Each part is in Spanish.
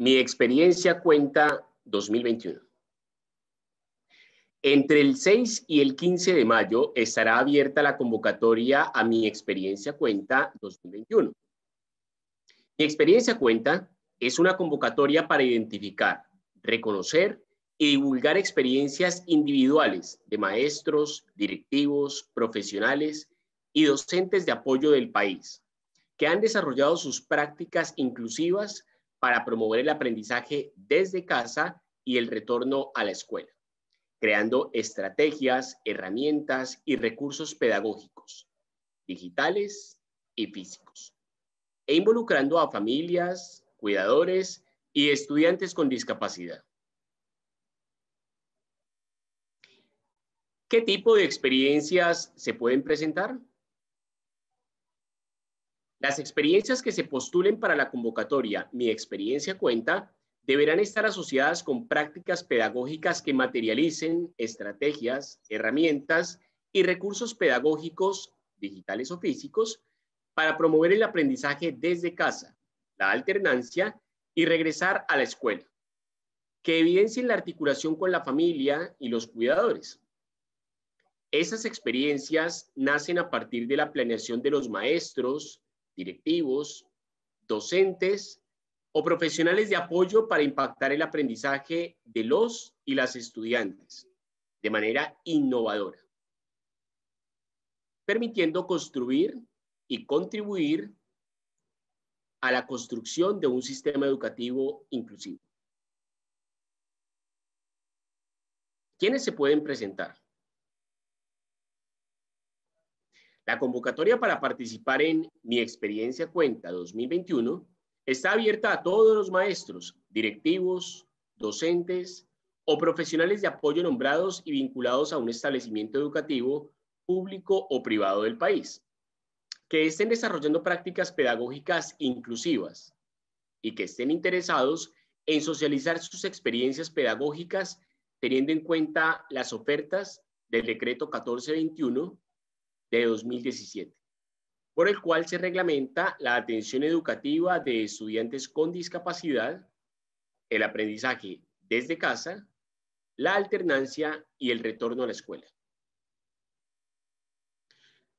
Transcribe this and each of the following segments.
Mi experiencia cuenta 2021. Entre el 6 y el 15 de mayo estará abierta la convocatoria a Mi experiencia cuenta 2021. Mi experiencia cuenta es una convocatoria para identificar, reconocer y divulgar experiencias individuales de maestros, directivos, profesionales y docentes de apoyo del país, que han desarrollado sus prácticas inclusivas para promover el aprendizaje desde casa y el retorno a la escuela, creando estrategias, herramientas y recursos pedagógicos, digitales y físicos, e involucrando a familias, cuidadores y estudiantes con discapacidad. ¿Qué tipo de experiencias se pueden presentar? Las experiencias que se postulen para la convocatoria Mi experiencia cuenta deberán estar asociadas con prácticas pedagógicas que materialicen estrategias, herramientas y recursos pedagógicos, digitales o físicos, para promover el aprendizaje desde casa, la alternancia y regresar a la escuela, que evidencien la articulación con la familia y los cuidadores. Esas experiencias nacen a partir de la planeación de los maestros, directivos, docentes o profesionales de apoyo para impactar el aprendizaje de los y las estudiantes de manera innovadora, permitiendo construir y contribuir a la construcción de un sistema educativo inclusivo. ¿Quiénes se pueden presentar? La convocatoria para participar en Mi Experiencia Cuenta 2021 está abierta a todos los maestros, directivos, docentes o profesionales de apoyo nombrados y vinculados a un establecimiento educativo público o privado del país, que estén desarrollando prácticas pedagógicas inclusivas y que estén interesados en socializar sus experiencias pedagógicas teniendo en cuenta las ofertas del decreto 1421 de 2017, por el cual se reglamenta la atención educativa de estudiantes con discapacidad, el aprendizaje desde casa, la alternancia y el retorno a la escuela.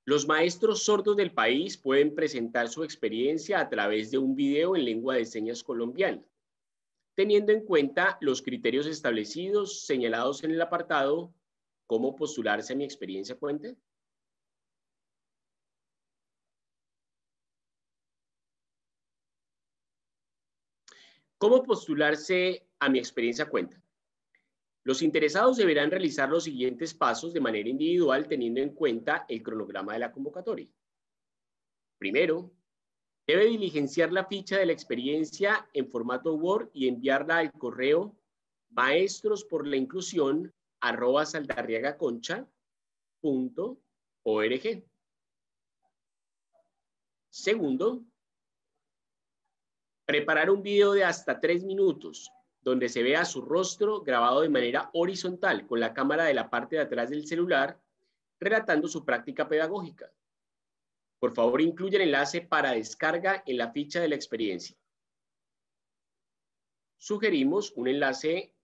Los maestros sordos del país pueden presentar su experiencia a través de un video en lengua de señas colombiana, teniendo en cuenta los criterios establecidos señalados en el apartado ¿Cómo postularse a mi experiencia puente. ¿Cómo postularse a mi experiencia cuenta? Los interesados deberán realizar los siguientes pasos de manera individual teniendo en cuenta el cronograma de la convocatoria. Primero, debe diligenciar la ficha de la experiencia en formato Word y enviarla al correo maestros la Segundo, Preparar un video de hasta tres minutos donde se vea su rostro grabado de manera horizontal con la cámara de la parte de atrás del celular, relatando su práctica pedagógica. Por favor, incluye el enlace para descarga en la ficha de la experiencia. Sugerimos un enlace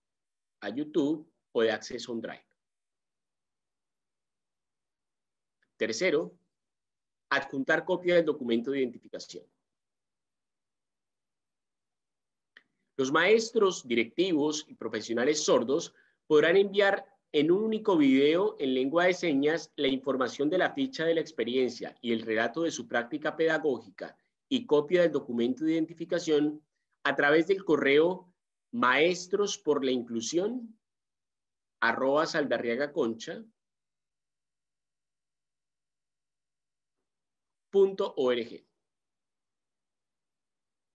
a YouTube o de acceso a drive. Tercero, adjuntar copia del documento de identificación. Los maestros, directivos y profesionales sordos podrán enviar en un único video en lengua de señas la información de la ficha de la experiencia y el relato de su práctica pedagógica y copia del documento de identificación a través del correo maestros por la inclusión arroba